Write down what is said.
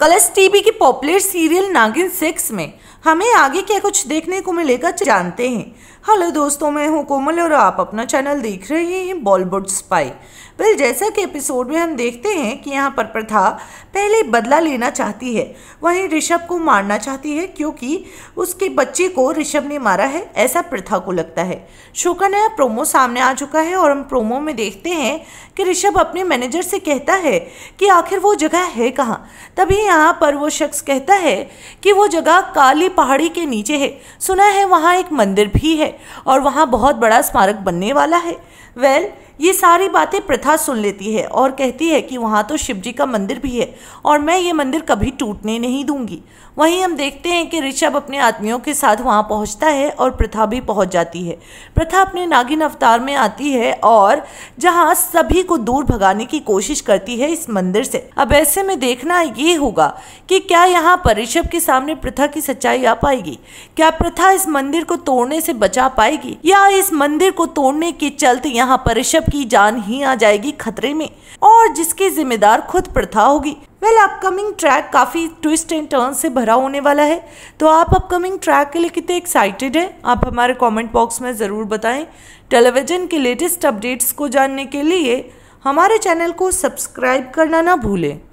colours TV की popular serial Naagin six में हमें आगे क्या कुछ देखने को मिलेगा जानते हैं हेलो दोस्तों मैं हूं कोमल और आप अपना चैनल देख रहे हैं बॉलीवुड स्पाई वेल जैसा कि एपिसोड में हम देखते हैं कि यहाँ पर प्रथा पहले बदला लेना चाहती है वहीं ऋषभ को मारना चाहती है क्योंकि उसके बच्चे को ऋषभ ने मारा है ऐसा प्रथा को लगता है शो का नया प्रोमो सामने आ चुका है और हम प्रोमो में देखते हैं कि ऋषभ अपने मैनेजर से कहता है कि आखिर वो जगह है कहाँ तभी यहाँ पर वो शख्स कहता है कि वो जगह काली पहाड़ी के नीचे है सुना है वहाँ एक मंदिर भी है और वहाँ बहुत बड़ा स्मारक बनने वाला है वेल well, ये सारी बातें प्रथा सुन लेती है और कहती है कि वहाँ तो शिव जी का मंदिर भी है और मैं ये मंदिर कभी टूटने नहीं दूंगी वहीं हम देखते हैं कि ऋषभ अपने आदमियों के साथ वहाँ पहुँचता है और प्रथा भी पहुँच जाती है प्रथा अपने नागिन अवतार में आती है और जहाँ सभी को दूर भगाने की कोशिश करती है इस मंदिर से अब ऐसे में देखना ये होगा होगा कि क्या यहाँ पर ऋषभ के सामने प्रथा की सच्चाई आ पाएगी क्या प्रथा इस मंदिर को तोड़ने से बचा पाएगी या इस मंदिर को तोड़ने के चलते यहाँ पर ऋषभ की जान ही आ जाएगी खतरे में और जिसकी जिम्मेदार खुद प्रथा होगी वेल अपकमिंग ट्रैक काफ़ी ट्विस्ट एंड टर्न से भरा होने वाला है तो आप अपकमिंग ट्रैक के लिए कितने एक्साइटेड हैं आप हमारे कमेंट बॉक्स में ज़रूर बताएं टेलीविज़न के लेटेस्ट अपडेट्स को जानने के लिए हमारे चैनल को सब्सक्राइब करना ना भूलें